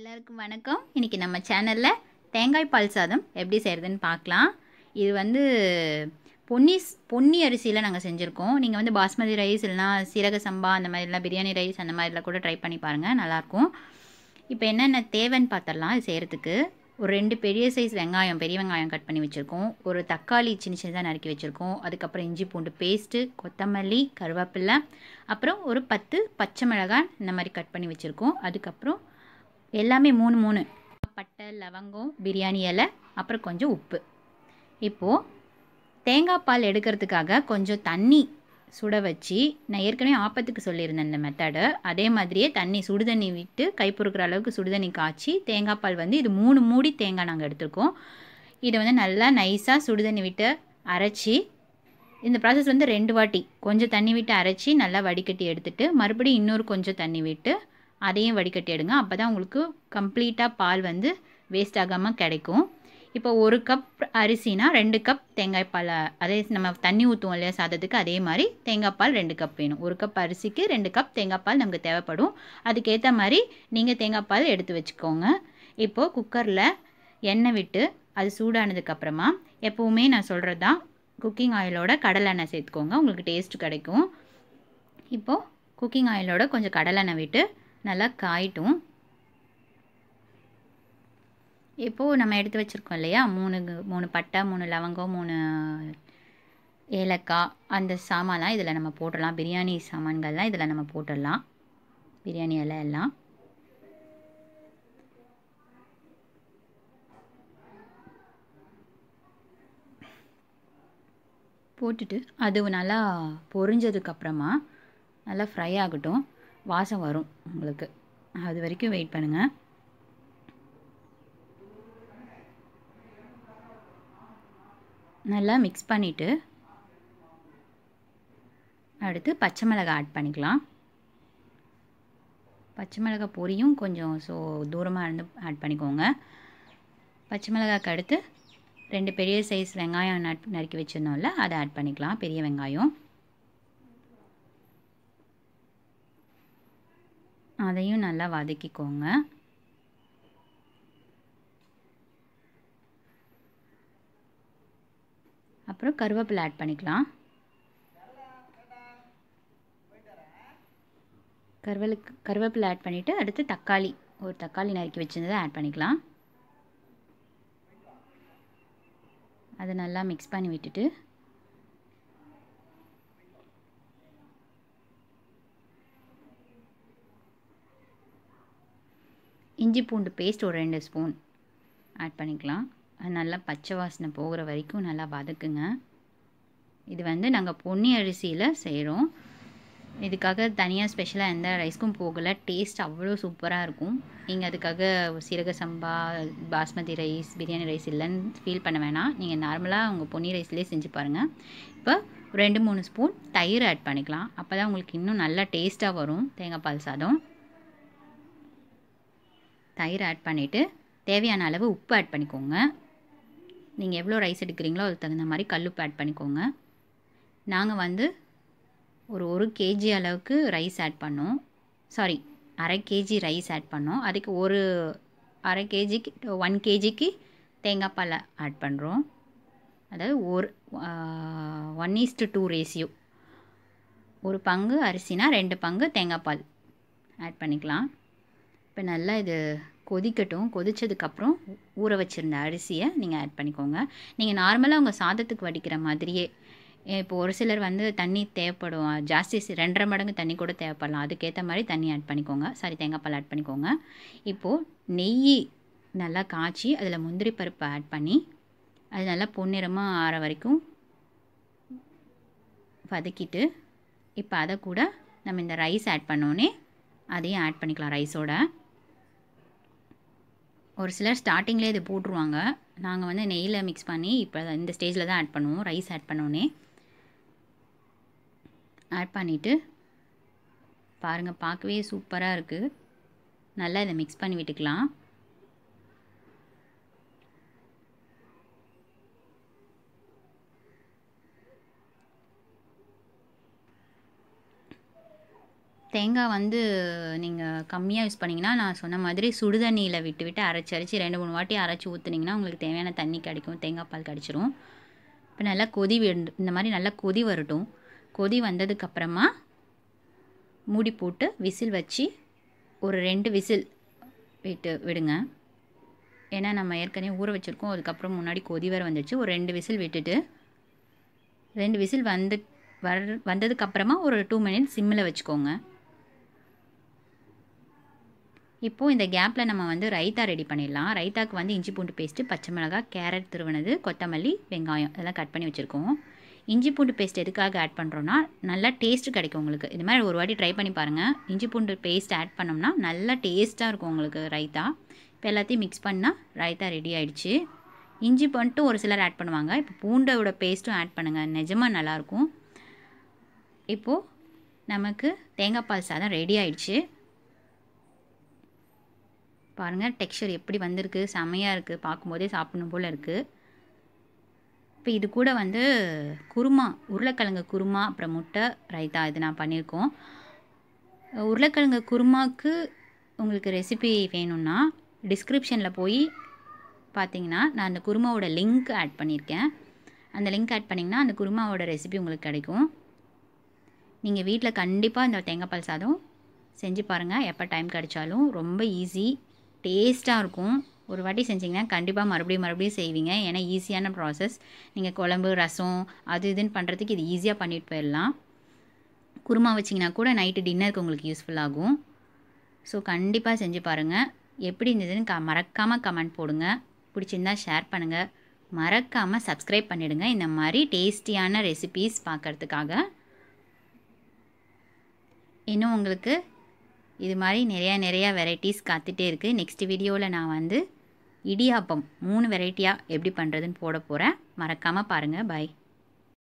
எல்லாருக்கும் வணக்கம் இன்றைக்கி நம்ம சேனலில் தேங்காய் பால் சாதம் எப்படி செய்கிறதுன்னு பார்க்கலாம் இது வந்து பொன்னிஸ் பொன்னி அரிசியில் நாங்கள் செஞ்சுருக்கோம் நீங்கள் வந்து பாஸ்மதி ரைஸ் இல்லைனா சீரக சம்பா அந்த மாதிரிலாம் பிரியாணி ரைஸ் அந்த மாதிரிலாம் கூட ட்ரை பண்ணி பாருங்கள் நல்லாயிருக்கும் இப்போ என்னென்ன தேவைன்னு பார்த்துடலாம் இது செய்கிறதுக்கு ஒரு ரெண்டு பெரிய சைஸ் வெங்காயம் பெரிய வெங்காயம் கட் பண்ணி வச்சுருக்கோம் ஒரு தக்காளி சின்ன சின்னதாக நறுக்கி வச்சுருக்கோம் அதுக்கப்புறம் இஞ்சி பூண்டு பேஸ்ட்டு கொத்தமல்லி கருவேப்பில்லை அப்புறம் ஒரு பத்து பச்சை மிளகாய் இந்த மாதிரி கட் பண்ணி வச்சுருக்கோம் அதுக்கப்புறம் எல்லாமே மூணு மூணு பட்டை லவங்கம் பிரியாணி இலை அப்புறம் கொஞ்சம் உப்பு இப்போது தேங்காய் பால் எடுக்கிறதுக்காக கொஞ்சம் தண்ணி சுட வச்சு நான் ஏற்கனவே ஆப்பத்துக்கு சொல்லியிருந்தேன் இந்த மெத்தடு அதே மாதிரியே தண்ணி சுடு தண்ணி விட்டு கை பொறுக்கிற அளவுக்கு சுடு தண்ணி காய்ச்சி தேங்காய் பால் வந்து இது மூணு மூடி தேங்காய் நாங்கள் எடுத்துருக்கோம் இதை வந்து நல்லா நைஸாக சுடு தண்ணி விட்டு அரைச்சி இந்த ப்ராசஸ் வந்து ரெண்டு வாட்டி கொஞ்சம் தண்ணி விட்டு அரைச்சி நல்லா வடிகட்டி எடுத்துகிட்டு மறுபடியும் இன்னொரு கொஞ்சம் தண்ணி விட்டு அதையும் வடிகட்டி எடுங்க அப்போ தான் உங்களுக்கு கம்ப்ளீட்டாக பால் வந்து வேஸ்ட் ஆகாமல் கிடைக்கும் இப்போ ஒரு கப் அரிசினா ரெண்டு கப் தேங்காய் பால் அதே நம்ம தண்ணி ஊற்றுவோம் இல்லையா சாதத்துக்கு அதே மாதிரி தேங்காய் பால் ரெண்டு கப் வேணும் ஒரு கப் அரிசிக்கு ரெண்டு கப் தேங்காய் பால் நமக்கு தேவைப்படும் அதுக்கேற்ற மாதிரி நீங்கள் தேங்காய் பால் எடுத்து வச்சுக்கோங்க இப்போது குக்கரில் எண்ணெய் விட்டு அது சூடானதுக்கப்புறமா எப்போவுமே நான் சொல்கிறது தான் குக்கிங் ஆயிலோட கடலை எண்ணெய் சேர்த்துக்கோங்க உங்களுக்கு டேஸ்ட்டு கிடைக்கும் இப்போது குக்கிங் ஆயிலோட கொஞ்சம் கடலெண்ணெய் விட்டு நல்லா காயிட்டும் இப்போது நம்ம எடுத்து வச்சுருக்கோம் இல்லையா மூணு மூணு பட்டை மூணு லவங்கம் மூணு ஏலக்காய் அந்த சாமான்லாம் இதில் நம்ம போட்டுடலாம் பிரியாணி சாமான்கள்லாம் இதில் நம்ம போட்டுடலாம் பிரியாணி எல்லாம் எல்லாம் போட்டுட்டு அது நல்லா பொரிஞ்சதுக்கப்புறமா நல்லா ஃப்ரை ஆகட்டும் வாசம் வரும் உங்களுக்கு அது வரைக்கும் வெயிட் பண்ணுங்கள் நல்லா மிக்ஸ் பண்ணிவிட்டு அடுத்து பச்சை மிளகாய் ஆட் பண்ணிக்கலாம் பச்சை மிளகாய் பொரியும் கொஞ்சம் ஸோ தூரமாக இருந்து ஆட் பண்ணிக்கோங்க பச்சை மிளகாய்க்கு அடுத்து ரெண்டு பெரிய சைஸ் வெங்காயம் நறுக்கி வச்சுருந்தோம்ல அதை ஆட் பண்ணிக்கலாம் பெரிய வெங்காயம் அதையும் நல்லா வதக்கிக்கோங்க அப்புறம் கருவேப்பிலை ஆட் பண்ணிக்கலாம் கருவேலுக்கு கருவேப்பிலை ஆட் பண்ணிவிட்டு அடுத்து தக்காளி ஒரு தக்காளி நறுக்கி வச்சுருந்ததை ஆட் பண்ணிக்கலாம் அதை நல்லா மிக்ஸ் பண்ணி விட்டுட்டு இஞ்சி பூண்டு பேஸ்ட் ஒரு ரெண்டு ஸ்பூன் ஆட் பண்ணிக்கலாம் அது நல்லா பச்சை வாசனை போகிற வரைக்கும் நல்லா வதக்குங்க இது வந்து நாங்கள் பொன்னி அரிசியில் செய்கிறோம் இதுக்காக தனியாக ஸ்பெஷலாக எந்த ரைஸ்க்கும் போகலை டேஸ்ட் அவ்வளோ சூப்பராக இருக்கும் நீங்கள் அதுக்காக சீரக சம்பா பாஸ்மதி ரைஸ் பிரியாணி ரைஸ் இல்லைன்னு ஃபீல் பண்ண வேணாம் நீங்கள் நார்மலாக உங்கள் பொன்னி ரைஸ்லேயே செஞ்சு பாருங்கள் இப்போ ரெண்டு மூணு ஸ்பூன் தயிர் ஆட் பண்ணிக்கலாம் அப்போ தான் உங்களுக்கு இன்னும் நல்லா டேஸ்ட்டாக வரும் தேங்காய் பால் சாதம் தயிர் ஆட் பண்ணிவிட்டு தேவையான அளவு உப்பு ஆட் பண்ணிக்கோங்க நீங்கள் எவ்வளோ ரைஸ் எடுக்கிறீங்களோ அதுக்கு தகுந்த மாதிரி கல்லுப்பு ஆட் பண்ணிக்கோங்க நாங்கள் வந்து ஒரு ஒரு கேஜி அளவுக்கு ரைஸ் ஆட் பண்ணோம் சாரி அரை கேஜி ரைஸ் ஆட் பண்ணோம் அதுக்கு ஒரு அரை கேஜிக்கு ஒன் கேஜிக்கு தேங்காய் பால் ஆட் பண்ணுறோம் அதாவது ஒரு ஒன் ஈஸ்ட் டூ ரேஷியோ ஒரு பங்கு அரிசினா ரெண்டு பங்கு தேங்காய் பால் ஆட் பண்ணிக்கலாம் இப்போ நல்லா இது கொதிக்கட்டும் கொதித்ததுக்கப்புறம் ஊற வச்சுருந்த அரிசியை நீங்கள் ஆட் பண்ணிக்கோங்க நீங்கள் நார்மலாக உங்கள் சாதத்துக்கு வடிக்கிற மாதிரியே இப்போ ஒரு சிலர் வந்து தண்ணி தேவைப்படும் ஜாஸ்தி ரெண்டரை மடங்கு தண்ணி கூட தேவைப்படலாம் அதுக்கேற்ற மாதிரி தண்ணி ஆட் பண்ணிக்கோங்க சாரி தேங்காய் பால் ஆட் பண்ணிக்கோங்க இப்போது நெய் நல்லா காய்ச்சி அதில் முந்திரி பருப்பு ஆட் பண்ணி அது நல்லா பொன்னிறமாக ஆற வரைக்கும் வதக்கிட்டு இப்போ அதை கூட நம்ம இந்த ரைஸ் ஆட் பண்ணோன்னே அதையும் ஆட் பண்ணிக்கலாம் ரைஸோட ஒரு சிலர் ஸ்டார்டிங்லேயே இது போட்டுருவாங்க நாங்கள் வந்து நெய்யில் மிக்ஸ் பண்ணி இப்போ இந்த ஸ்டேஜில் தான் ஆட் பண்ணுவோம் ரைஸ் ஆட் பண்ணோன்னே ஆட் பண்ணிவிட்டு பாருங்கள் பார்க்கவே சூப்பராக இருக்குது நல்லா இதை மிக்ஸ் பண்ணி விட்டுக்கலாம் தேங்காய் வந்து நீங்கள் கம்மியாக யூஸ் பண்ணிங்கன்னா நான் சொன்ன மாதிரி சுடுதண்ணியில் விட்டு விட்டு அரைச்சி அரைச்சி ரெண்டு மூணு வாட்டி அரைச்சி ஊற்றுனீங்கன்னா உங்களுக்கு தேவையான தண்ணி கிடைக்கும் தேங்காய் பால் கிடச்சிரும் இப்போ நல்லா கொதி இந்த மாதிரி நல்லா கொதி வரட்டும் கொதி வந்ததுக்கப்புறமா மூடி போட்டு விசில் வச்சு ஒரு ரெண்டு விசில் விட்டு விடுங்க ஏன்னா நம்ம ஏற்கனவே ஊற வச்சுருக்கோம் அதுக்கப்புறம் முன்னாடி கொதி வர வந்துச்சு ஒரு ரெண்டு விசில் விட்டுட்டு ரெண்டு விசில் வந்து வர் வந்ததுக்கப்புறமா ஒரு டூ மினிட்ஸ் சிம்மில் வச்சுக்கோங்க இப்போது இந்த கேப்பில் நம்ம வந்து ரைத்தா ரெடி பண்ணிடலாம் ரைத்தாக்கு வந்து இஞ்சி பூண்டு பேஸ்ட்டு பச்சை மிளகாய் கேரட் திருவனது கொத்தமல்லி வெங்காயம் இதெல்லாம் கட் பண்ணி வச்சுருக்கோம் இஞ்சி பூண்டு பேஸ்ட் எதுக்காக ஆட் பண்ணுறோன்னா நல்லா டேஸ்ட்டு கிடைக்கும் உங்களுக்கு இது மாதிரி ஒரு வாட்டி ட்ரை பண்ணி பாருங்கள் இஞ்சி பூண்டு பேஸ்ட் ஆட் பண்ணோம்னா நல்லா டேஸ்ட்டாக இருக்கும் உங்களுக்கு ரைத்தா இப்போ எல்லாத்தையும் மிக்ஸ் பண்ணால் ரைத்தா ரெடி ஆகிடுச்சு இஞ்சி பண்ணிட்டு ஒரு சிலர் ஆட் பண்ணுவாங்க இப்போ பூண்டோட பேஸ்ட்டும் ஆட் பண்ணுங்கள் நிஜமாக நல்லாயிருக்கும் இப்போது நமக்கு தேங்காய் பால் சாதம் ரெடி ஆகிடுச்சு பாருங்கள் டெக்ஸ்சர் எப்படி வந்திருக்கு செமையாக இருக்குது பார்க்கும்போதே சாப்பிடணும் போல் இருக்குது இப்போ இது கூட வந்து குருமா உருளைக்கிழங்கு குருமா அப்புறம் முட்டை ரைத்தா இது நான் பண்ணியிருக்கோம் உருளைக்கிழங்கு குருமாவுக்கு உங்களுக்கு ரெசிபி வேணும்னா டிஸ்கிரிப்ஷனில் போய் பார்த்தீங்கன்னா நான் அந்த குருமாவோட லிங்க் ஆட் பண்ணியிருக்கேன் அந்த லிங்க் ஆட் பண்ணிங்கன்னா அந்த குருமாவோட ரெசிபி உங்களுக்கு கிடைக்கும் நீங்கள் வீட்டில் கண்டிப்பாக இந்த தேங்காய் பால் சாதம் செஞ்சு பாருங்கள் எப்போ டைம் கிடைச்சாலும் ரொம்ப ஈஸி டேஸ்ட்டாக இருக்கும் ஒரு வாட்டி செஞ்சிங்கன்னா கண்டிப்பாக மறுபடியும் மறுபடியும் செய்வீங்க ஏன்னா ஈஸியான ப்ராசஸ் நீங்கள் குழம்பு ரசம் அது இதுன்னு பண்ணுறதுக்கு இது ஈஸியாக பண்ணிட்டு போயிடலாம் குருமா வச்சிங்கன்னா கூட நைட்டு டின்னருக்கு உங்களுக்கு யூஸ்ஃபுல்லாகும் ஸோ கண்டிப்பாக செஞ்சு பாருங்கள் எப்படி இருந்ததுன்னு க மறக்காமல் கமெண்ட் போடுங்க பிடிச்சிருந்தா ஷேர் பண்ணுங்கள் மறக்காமல் சப்ஸ்கிரைப் பண்ணிவிடுங்க இந்த மாதிரி டேஸ்டியான ரெசிபீஸ் பார்க்குறதுக்காக இன்னும் உங்களுக்கு இது மாதிரி நிறையா நிறையா வெரைட்டிஸ் காத்துட்டே இருக்குது நெக்ஸ்ட் வீடியோவில் நான் வந்து இடியாப்பம் மூணு வெரைட்டியாக எப்படி பண்ணுறதுன்னு போட போகிறேன் மறக்காமல் பாருங்கள் பாய்